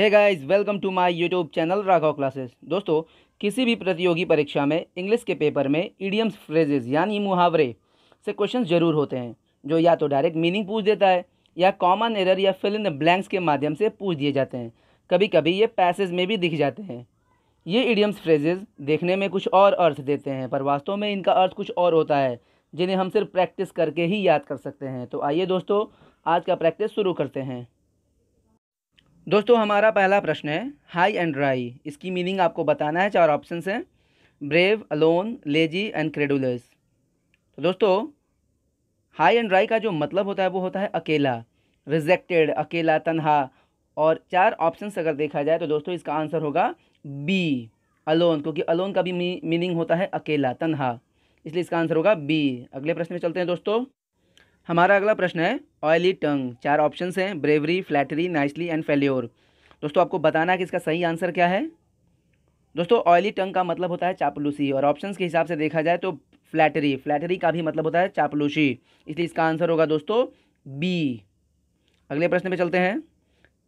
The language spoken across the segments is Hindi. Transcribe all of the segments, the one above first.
है guys welcome to my YouTube channel Raghav classes दोस्तों किसी भी प्रतियोगी परीक्षा में इंग्लिश के पेपर में ईडियम्स फ्रेजेस यानी मुहावरे से क्वेश्चन जरूर होते हैं जो या तो डायरेक्ट मीनिंग पूछ देता है या कॉमन एरर या फिल इन ब्लैंक्स के माध्यम से पूछ दिए जाते हैं कभी कभी ये पैसेज में भी दिख जाते हैं ये ईडियम्स फ्रेजेज देखने में कुछ और अर्थ देते हैं पर वास्तव में इनका अर्थ कुछ और होता है जिन्हें हम सिर्फ प्रैक्टिस करके ही याद कर सकते हैं तो आइए दोस्तों आज का प्रैक्टिस शुरू करते हैं दोस्तों हमारा पहला प्रश्न है हाई एंड ड्राई इसकी मीनिंग आपको बताना है चार ऑप्शन हैं brave alone lazy and credulous तो दोस्तों हाई एंड ड्राई का जो मतलब होता है वो होता है अकेला रिजेक्टेड अकेला तनहा और चार ऑप्शन अगर देखा जाए तो दोस्तों इसका आंसर होगा बी अलोन क्योंकि अलोन का भी मीनिंग होता है अकेला तनहा इसलिए इसका आंसर होगा बी अगले प्रश्न में चलते हैं दोस्तों हमारा अगला प्रश्न है ऑयली टंग चार ऑप्शंस हैं bravery flattery nicely and failure दोस्तों आपको बताना कि इसका सही आंसर क्या है दोस्तों ऑयली टंग का मतलब होता है चापलूसी और ऑप्शंस के हिसाब से देखा जाए तो फ्लैटरी फ्लैटरी का भी मतलब होता है चापलूसी इसलिए इसका आंसर होगा दोस्तों बी अगले प्रश्न पे चलते हैं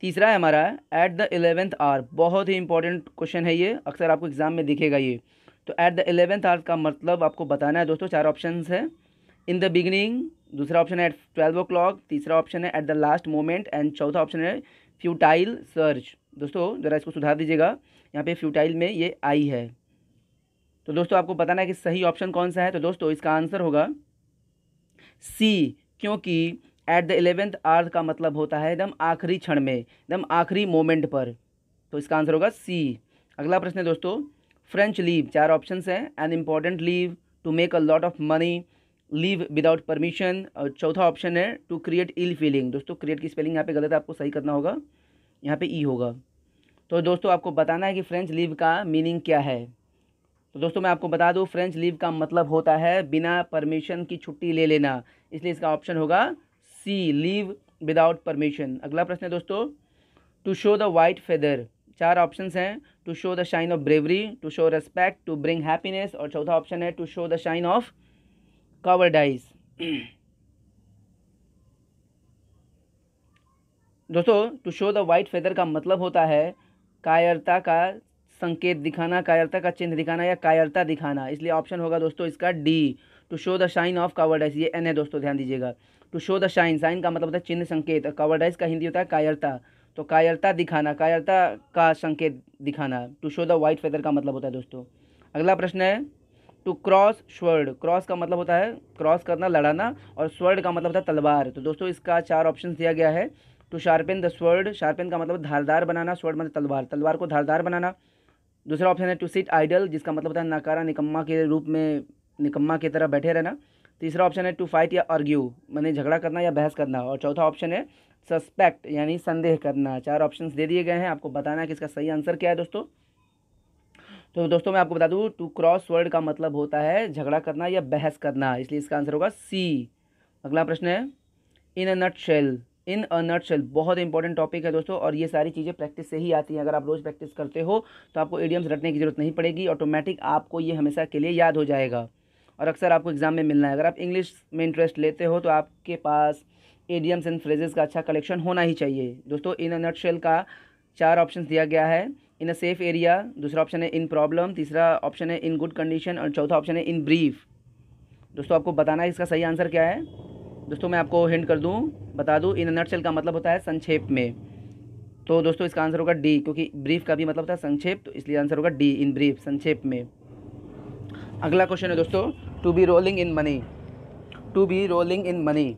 तीसरा है हमारा एट द एलेवेंथ आर बहुत ही इंपॉर्टेंट क्वेश्चन है ये अक्सर आपको एग्जाम में दिखेगा ये तो एट द एलेवेंथ आर का मतलब आपको बताना है दोस्तों चार ऑप्शन है इन द बिगिनिंग दूसरा ऑप्शन है एट ट्वेल्व ओ क्लॉक तीसरा ऑप्शन है at the last moment and चौथा ऑप्शन है फ्यूटाइल सर्च दोस्तों ज़रा इसको सुधार दीजिएगा यहाँ पे फ्यूटाइल में ये आई है तो दोस्तों आपको बताना है कि सही ऑप्शन कौन सा है तो दोस्तों इसका आंसर होगा सी क्योंकि एट द एलेवेंथ आर्थ का मतलब होता है एकदम आखिरी क्षण में एकदम आखिरी मोमेंट पर तो इसका आंसर होगा सी अगला प्रश्न है दोस्तों फ्रेंच लीव चार ऑप्शन हैं an important leave to make a lot of money leave without permission और चौथा ऑप्शन है टू क्रिएट इल फीलिंग दोस्तों क्रिएट की स्पेलिंग यहाँ पे गलत है आपको सही करना होगा यहाँ पे ई e होगा तो दोस्तों आपको बताना है कि फ्रेंच लीव का मीनिंग क्या है तो दोस्तों मैं आपको बता दूँ फ्रेंच लीव का मतलब होता है बिना परमिशन की छुट्टी ले लेना इसलिए इसका ऑप्शन होगा सी लीव विदाउट परमिशन अगला प्रश्न है दोस्तों to show the white feather चार ऑप्शन हैं to show the shine of bravery to show respect to bring happiness और चौथा ऑप्शन है to show the shine of cowardice दोस्तों to show the white feather का मतलब होता है कायरता का संकेत दिखाना कायरता का चिन्ह दिखाना या कायरता दिखाना इसलिए ऑप्शन होगा दोस्तों इसका D to show the shine of cowardice ये एन है दोस्तों ध्यान दीजिएगा to show the shine sign का मतलब होता है चिन्ह संकेत और कावर्डाइज का हिंदी होता है कायरता तो कायरता दिखाना कायरता का संकेत दिखाना to show the white feather का मतलब होता है दोस्तों अगला प्रश्न है टू क्रॉस स्वर्ड क्रॉस का मतलब होता है क्रॉस करना लड़ाना और स्वर्ड का मतलब होता है तलवार तो दोस्तों इसका चार ऑप्शन दिया गया है to sharpen the sword sharpen का मतलब धारदार बनाना स्वर्ड मतलब तलवार तलवार को धारदार बनाना दूसरा ऑप्शन है टू सिट आइडल जिसका मतलब होता है नाकारा निकम्मा के रूप में निकम्मा की तरह बैठे रहना तीसरा ऑप्शन है टू फाइट या आर्ग्यू मैंने झगड़ा करना या बहस करना और चौथा ऑप्शन है सस्पेक्ट यानी संदेह करना चार ऑप्शंस दे दिए गए हैं आपको बताना है कि इसका सही आंसर क्या है दोस्तों तो दोस्तों मैं आपको बता दूँ टू क्रॉस वर्ड का मतलब होता है झगड़ा करना या बहस करना इसलिए इसका आंसर होगा सी अगला प्रश्न है in a nutshell in a nutshell बहुत इंपॉर्टेंट टॉपिक है दोस्तों और ये सारी चीज़ें प्रैक्टिस से ही आती हैं अगर आप रोज़ प्रैक्टिस करते हो तो आपको एडियम्स रटने की ज़रूरत नहीं पड़ेगी ऑटोमेटिक आपको ये हमेशा के लिए याद हो जाएगा और अक्सर आपको एग्ज़ाम में मिलना है अगर आप इंग्लिश में इंटरेस्ट लेते हो तो आपके पास एडियम्स एंड फ्रेजेस का अच्छा कलेक्शन होना ही चाहिए दोस्तों इन अ नट शेल का चार ऑप्शन दिया गया है इन अ सेफ एरिया दूसरा ऑप्शन है इन प्रॉब्लम तीसरा ऑप्शन है इन गुड कंडीशन और चौथा ऑप्शन है इन ब्रीफ दोस्तों आपको बताना है इसका सही आंसर क्या है दोस्तों मैं आपको हिंट कर दूँ बता दूँ इन सेल का मतलब होता है संक्षेप में तो दोस्तों इसका आंसर होगा डी क्योंकि ब्रीफ का भी मतलब होता है संक्षेप तो इसलिए आंसर होगा डी इन ब्रीफ संक्षेप में अगला क्वेश्चन है दोस्तों to be rolling in money to be rolling in money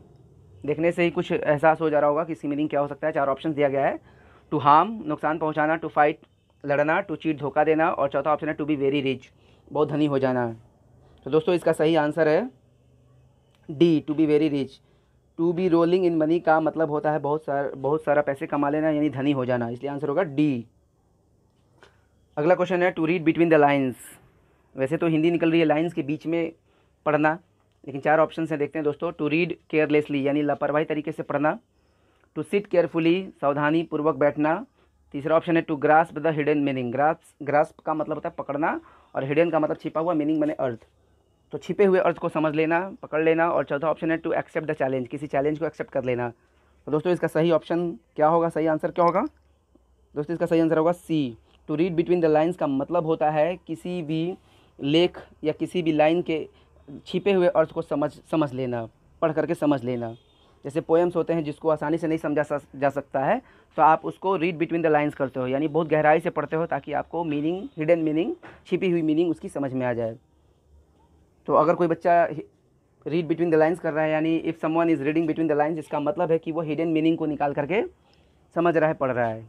देखने से ही कुछ एहसास हो जा रहा होगा कि इसकी मीनिंग क्या हो सकता है चार ऑप्शन दिया गया है टू हार्म नुकसान पहुंचाना टू फाइट लड़ना टू चीट धोखा देना और चौथा ऑप्शन है टू बी वेरी रिच बहुत धनी हो जाना तो दोस्तों इसका सही आंसर है D to be very rich to be rolling in money का मतलब होता है बहुत सारा बहुत सारा पैसे कमा लेना यानी धनी हो जाना इसलिए आंसर होगा डी अगला क्वेश्चन है to read between the lines वैसे तो हिंदी निकल रही है लाइन्स के बीच में पढ़ना लेकिन चार ऑप्शन हैं देखते हैं दोस्तों टू रीड केयरलेसली यानी लापरवाही तरीके से पढ़ना टू सिट केयरफुली सावधानी पूर्वक बैठना तीसरा ऑप्शन है to grasp the hidden meaning grass grasp का मतलब होता है पकड़ना और हिडन का मतलब छिपा हुआ मीनिंग मैंने अर्थ तो छिपे हुए अर्थ को समझ लेना पकड़ लेना और चौथा ऑप्शन है टू एक्सेप्ट द चैलेंज किसी चैलेंज को एक्सेप्ट कर लेना तो दोस्तों इसका सही ऑप्शन क्या होगा सही आंसर क्या होगा दोस्तों इसका सही आंसर होगा C to read between the lines का मतलब होता है किसी भी लेख या किसी भी लाइन के छिपे हुए अर्थ को समझ समझ लेना पढ़ करके समझ लेना जैसे पोएम्स होते हैं जिसको आसानी से नहीं समझा जा सकता है तो आप उसको रीड बिटवीन द लाइंस करते हो यानी बहुत गहराई से पढ़ते हो ताकि आपको मीनिंग हिडन मीनिंग छिपी हुई मीनिंग उसकी समझ में आ जाए तो अगर कोई बच्चा रीड बिटवीन द लाइंस कर रहा है यानी if someone is reading between the lines इसका मतलब है कि वो हिडन मीनिंग को निकाल करके समझ रहा है पढ़ रहा है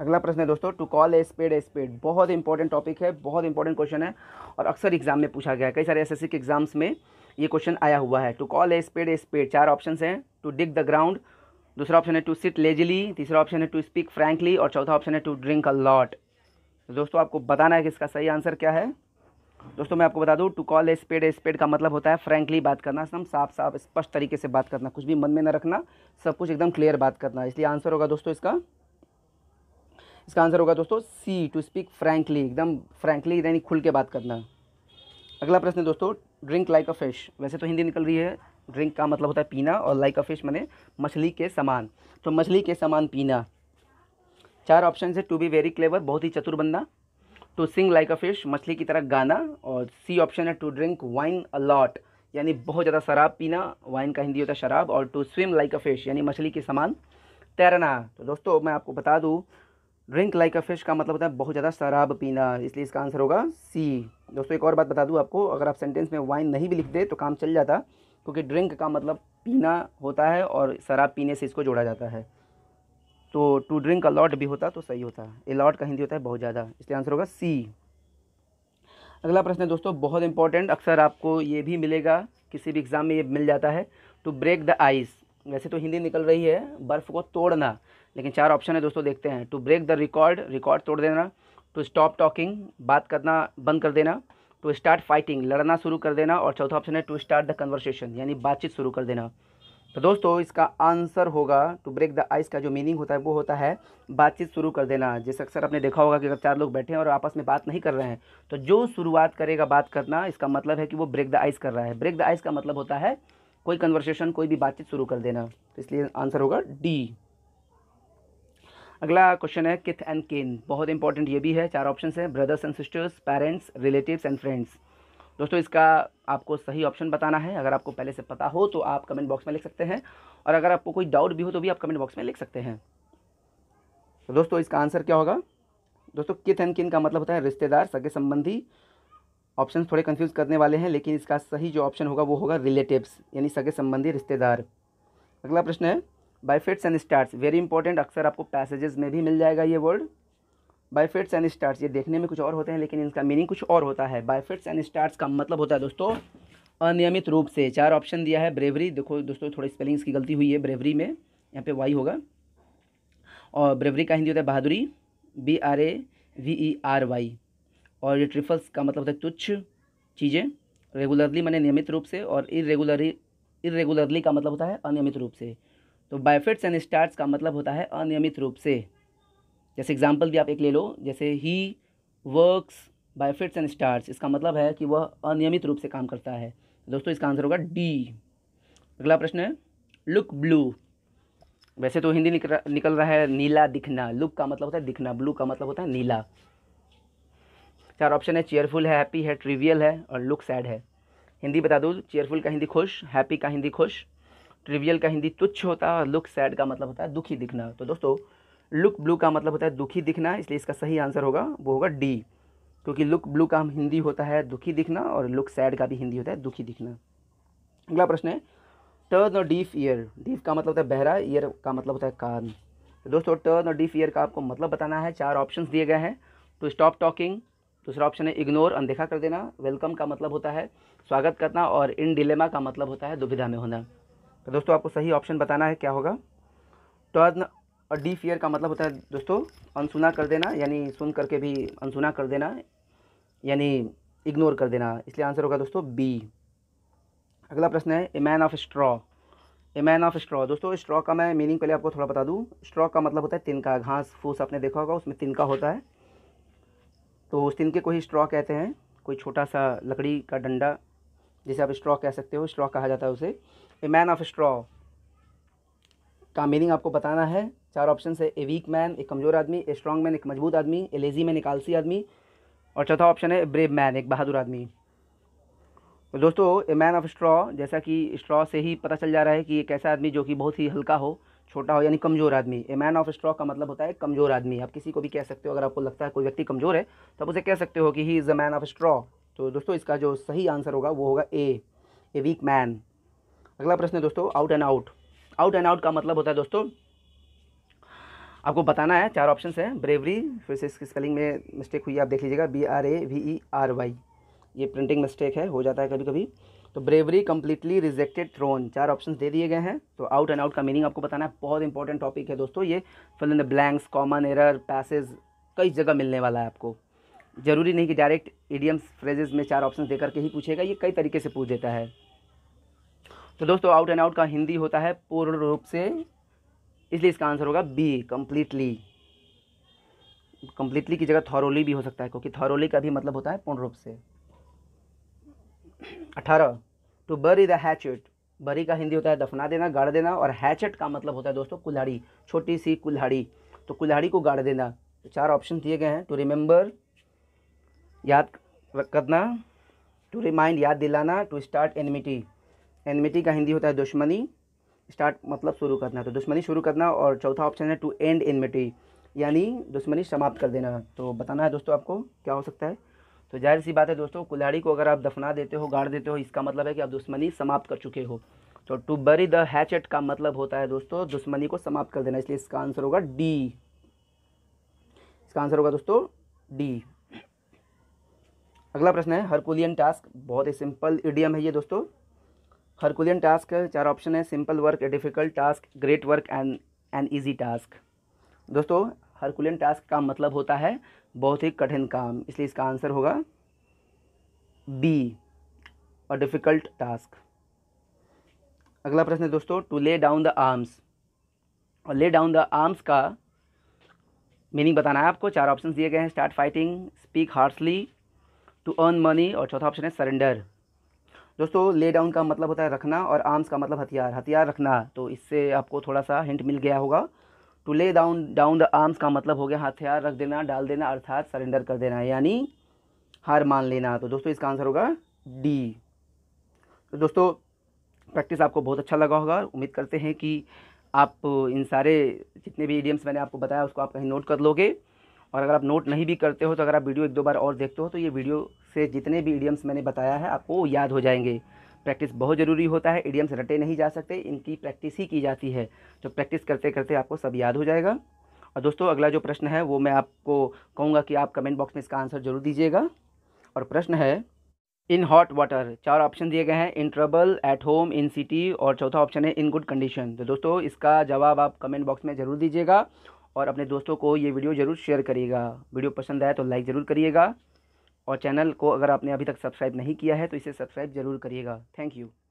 अगला प्रश्न है दोस्तों to call a spade a spade बहुत इंपॉर्टेंट टॉपिक है बहुत इंपॉर्टेंट क्वेश्चन है और अक्सर एग्जाम में पूछा गया है कई सारे एसएससी के एग्जाम्स में ये क्वेश्चन आया हुआ है to call a spade a spade चार ऑप्शन हैं टू डिग द ग्राउंड दूसरा ऑप्शन है टू सिट लेजली तीसरा ऑप्शन है टू स्पीक फ्रैंकली और चौथा ऑप्शन है टू ड्रिंक अ लॉट दोस्तों आपको बताना है कि इसका सही आंसर क्या है दोस्तों मैं आपको बता दूं to call a spade a spade का मतलब होता है फ्रैंकली बात करना एकदम साफ साफ स्पष्ट तरीके से बात करना कुछ भी मन में न रखना सब कुछ एकदम क्लियर बात करना इसलिए आंसर होगा दोस्तों इसका इसका आंसर होगा दोस्तों सी टू स्पीक फ्रैंकली एकदम फ्रैंकली यानी खुल के बात करना अगला प्रश्न दोस्तों ड्रिंक लाइक अ फिश वैसे तो हिंदी निकल रही है ड्रिंक का मतलब होता है पीना और लाइक अ फिश मैंने मछली के समान तो मछली के समान पीना चार ऑप्शन है टू बी वेरी क्लेवर बहुत ही चतुर बनना to sing like a fish मछली की तरह गाना और सी ऑप्शन है टू ड्रिंक वाइन अलॉट यानी बहुत ज़्यादा शराब पीना वाइन का हिंदी होता है शराब और to swim like a fish यानी मछली के समान तैरना तो दोस्तों मैं आपको बता दूँ ड्रिंक लाइक अ फिश का मतलब होता है बहुत ज़्यादा शराब पीना इसलिए इसका आंसर होगा सी दोस्तों एक और बात बता दूँ आपको अगर आप सेंटेंस में वाइन नहीं भी लिखते तो काम चल जाता क्योंकि ड्रिंक का मतलब पीना होता है और शराब पीने से इसको जोड़ा जाता है तो टू ड्रिंक अलॉट भी होता तो सही होता ए लॉट का हिंदी होता है बहुत ज़्यादा इसलिए आंसर होगा सी अगला प्रश्न है दोस्तों बहुत इंपॉर्टेंट अक्सर आपको ये भी मिलेगा किसी भी एग्ज़ाम में ये मिल जाता है टू ब्रेक द आइस वैसे तो हिंदी निकल रही है बर्फ़ को तोड़ना लेकिन चार ऑप्शन है दोस्तों देखते हैं to break the record record तोड़ देना टू स्टॉप टॉकिंग बात करना बंद कर देना टू स्टार्ट फाइटिंग लड़ना शुरू कर देना और चौथा ऑप्शन है टू स्टार्ट द कन्वर्सेशन यानी बातचीत शुरू कर देना तो दोस्तों इसका आंसर होगा टू ब्रेक द आइस का जो मीनिंग होता है वो होता है बातचीत शुरू कर देना जैसे अक्सर आपने देखा होगा कि अगर चार लोग बैठे हैं और आपस में बात नहीं कर रहे हैं तो जो शुरुआत करेगा बात करना इसका मतलब है कि वो ब्रेक द आइस कर रहा है ब्रेक द आइस का मतलब होता है कोई कन्वर्सेशन कोई भी बातचीत शुरू कर देना तो इसलिए आंसर होगा डी अगला क्वेश्चन है किथ एंड केन बहुत इंपॉर्टेंट ये भी है चार ऑप्शन है brothers and sisters parents relatives and friends दोस्तों इसका आपको सही ऑप्शन बताना है अगर आपको पहले से पता हो तो आप कमेंट बॉक्स में लिख सकते हैं और अगर आपको कोई डाउट भी हो तो भी आप कमेंट बॉक्स में लिख सकते हैं तो दोस्तों इसका आंसर क्या होगा दोस्तों किथ एंड किन का मतलब होता है रिश्तेदार सगे संबंधी ऑप्शन थोड़े कन्फ्यूज करने वाले हैं लेकिन इसका सही जो ऑप्शन होगा वो होगा रिलेटिव्स यानी सगे संबंधी रिश्तेदार अगला प्रश्न है by fits and starts very important अक्सर आपको पैसेजेस में भी मिल जाएगा ये वर्ड बाइफेट्स एंड स्टार्स ये देखने में कुछ और होते हैं लेकिन इनका मीनिंग कुछ और होता है बाइफेट्स एंड स्टार्स का मतलब होता है दोस्तों अनियमित रूप से चार ऑप्शन दिया है ब्रेवरी देखो दोस्तों थोड़ी स्पेलिंग्स की गलती हुई है ब्रेवरी में यहाँ पे वाई होगा और ब्रेवरी का हिंदी होता है बहादुरी B R A V E R Y और ये ट्रिफल्स का मतलब होता है तुच्छ चीज़ें रेगुलरली मैंने नियमित रूप से और इरेगुलरली इरेगुलरली का मतलब होता है अनियमित रूप से तो बायफेट्स एंड स्टार्ट्स का मतलब होता है अनियमित रूप से जैसे एग्जाम्पल भी आप एक ले लो जैसे ही वर्क्स बायफेट्स एंड स्टार्ट इसका मतलब है कि वह अनियमित रूप से काम करता है दोस्तों इसका आंसर होगा डी अगला प्रश्न है लुक ब्लू वैसे तो हिंदी निकल रहा है नीला दिखना लुक का मतलब होता है दिखना ब्लू का मतलब होता है नीला चार ऑप्शन है चेयरफुल है हैप्पी है ट्रिवियल है और लुक सैड है हिंदी बता दो चेयरफुल का हिंदी खुश हैप्पी का हिंदी खुश ट्रिवियल का हिंदी तुच्छ होता है और लुक सैड का मतलब होता है दुखी दिखना तो दोस्तों लुक ब्लू का मतलब होता है दुखी दिखना इसलिए इसका सही आंसर होगा वो होगा डी क्योंकि लुक ब्लू का हिंदी होता है दुखी दिखना और लुक सैड का भी हिंदी होता है दुखी दिखना अगला प्रश्न है टर्न और डीफ ईयर डीफ का मतलब होता है बहरा ईयर का मतलब होता है कान तो दोस्तों टर्न और डीफ ईयर का आपको मतलब बताना है चार ऑप्शन दिए गए हैं टू स्टॉप टॉकिंग दूसरा ऑप्शन है इग्नोर अनदेखा कर देना वेलकम का मतलब होता है स्वागत करना और इन डिलेमा का मतलब होता है दुविधा में होना तो दोस्तों आपको सही ऑप्शन बताना है क्या होगा टर्न और डी फियर का मतलब होता है दोस्तों अनसुना कर देना यानी सुन करके भी अनसुना कर देना यानी इग्नोर कर देना इसलिए आंसर होगा दोस्तों बी अगला प्रश्न है a man of straw a man of straw दोस्तों स्ट्रॉ का मैं मीनिंग पहले आपको थोड़ा बता दूँ स्ट्रॉ का मतलब होता है तिनका घास फूस आपने देखा होगा उसमें तिनका होता है तो उस तिनके को ही स्ट्रॉ कहते हैं कोई छोटा सा लकड़ी का डंडा जिसे आप स्ट्रॉ कह सकते हो स्ट्रॉ कहा जाता है उसे ए मैन ऑफ स्ट्रॉ का मीनिंग आपको बताना है चार ऑप्शन है ए वीक मैन एक कमज़ोर आदमी ए स्ट्रॉन्ग मैन एक मजबूत आदमी ए लेज़ी मैन एक आलसी आदमी और चौथा ऑप्शन है ब्रेव मैन एक बहादुर आदमी तो दोस्तों ए मैन ऑफ स्ट्रॉ जैसा कि स्ट्रॉ से ही पता चल जा रहा है कि एक ऐसा आदमी जो कि बहुत ही हल्का हो छोटा हो यानी कमज़ोर आदमी ए मैन ऑफ स्ट्रॉ का मतलब होता है कमज़ोर आदमी आप किसी को भी कह सकते हो अगर आपको लगता है कोई व्यक्ति कमज़ोर है तो आप उसे कह सकते हो कि he is a man of straw तो दोस्तों इसका जो सही आंसर होगा वो होगा ए ए वीक मैन अगला प्रश्न है दोस्तों out and out out and out का मतलब होता है दोस्तों आपको बताना है चार ऑप्शन है ब्रेवरी फिर से इसकी स्पेलिंग में मिस्टेक हुई आप देख लीजिएगा B R A V E R Y ये प्रिंटिंग मिस्टेक है हो जाता है कभी कभी तो ब्रेवरी कम्प्लीटली रिजेक्टेड थ्रोन चार ऑप्शन दे दिए गए हैं तो आउट एंड आउट का मीनिंग आपको बताना है बहुत इंपॉर्टेंट टॉपिक है दोस्तों ये fill in the blanks common error passage कई जगह मिलने वाला है आपको ज़रूरी नहीं कि डायरेक्ट ईडीएम्स फ्रेजेज में चार ऑप्शन दे करके ही पूछेगा ये कई तरीके से पूछ देता है तो दोस्तों आउट एंड आउट का हिंदी होता है पूर्ण रूप से इसलिए इसका आंसर होगा बी कम्प्लीटली कम्प्लीटली की जगह थॉरोली भी हो सकता है क्योंकि थॉरोली का भी मतलब होता है पूर्ण रूप से अठारह टू बरी द हैचेट बरी का हिंदी होता है दफना देना गाड़ देना और हैचेट का मतलब होता है दोस्तों कुल्हाड़ी छोटी सी कुल्हाड़ी तो कुल्हाड़ी को गाड़ देना तो चार ऑप्शन दिए गए हैं टू रिमेंबर याद करना टू रिमाइंड याद दिलाना टू स्टार्ट एनिमिटी एनमिटी का हिंदी होता है दुश्मनी स्टार्ट मतलब शुरू करना तो दुश्मनी शुरू करना और चौथा ऑप्शन है टू एंड एनमिटी यानी दुश्मनी समाप्त कर देना तो बताना है दोस्तों आपको क्या हो सकता है तो जाहिर सी बात है दोस्तों कुल्हाड़ी को अगर आप दफना देते हो गाड़ देते हो इसका मतलब है कि आप दुश्मनी समाप्त कर चुके हो तो टू बरी द हैचेट का मतलब होता है दोस्तों दुश्मनी को समाप्त कर देना इसलिए इसका आंसर होगा डी इसका आंसर होगा दोस्तों डी अगला प्रश्न है हरकुलियन टास्क बहुत ही सिंपल इडियम है ये दोस्तों हरकुलियन टास्क चार ऑप्शन है simple work difficult task great work and and easy task दोस्तों हरकुलियन टास्क का मतलब होता है बहुत ही कठिन काम इसलिए इसका आंसर होगा बी और डिफ़िकल्ट टास्क अगला प्रश्न है दोस्तों टू ले डाउन द आर्म्स और ले डाउन द आर्म्स का मीनिंग बताना है आपको चार ऑप्शन दिए गए हैं start fighting speak harshly to earn money और चौथा ऑप्शन है सरेंडर दोस्तों ले डाउन का मतलब होता है रखना और आर्म्स का मतलब हथियार हथियार रखना तो इससे आपको थोड़ा सा हिंट मिल गया होगा to lay down down the arms का मतलब हो गया हथियार रख देना डाल देना अर्थात सरेंडर कर देना यानी हार मान लेना तो दोस्तों इसका आंसर होगा डी तो दोस्तों प्रैक्टिस आपको बहुत अच्छा लगा होगा उम्मीद करते हैं कि आप इन सारे जितने भी एडियम्स मैंने आपको बताया उसको आप कहीं नोट कर लोगे और अगर आप नोट नहीं भी करते हो तो अगर आप वीडियो एक दो बार और देखते हो तो ये वीडियो से जितने भी ईडियम्स मैंने बताया है आपको याद हो जाएंगे प्रैक्टिस बहुत ज़रूरी होता है ईडियम्स रटे नहीं जा सकते इनकी प्रैक्टिस ही की जाती है तो प्रैक्टिस करते करते आपको सब याद हो जाएगा और दोस्तों अगला जो प्रश्न है वो मैं आपको कहूँगा कि आप कमेंट बॉक्स में इसका आंसर जरूर दीजिएगा और प्रश्न है इन हॉट वाटर चार ऑप्शन दिए गए हैं in trouble at home in city और चौथा ऑप्शन है इन गुड कंडीशन तो दोस्तों इसका जवाब आप कमेंट बॉक्स में ज़रूर दीजिएगा और अपने दोस्तों को ये वीडियो ज़रूर शेयर करिएगा वीडियो पसंद आए तो लाइक ज़रूर करिएगा और चैनल को अगर आपने अभी तक सब्सक्राइब नहीं किया है तो इसे सब्सक्राइब ज़रूर करिएगा थैंक यू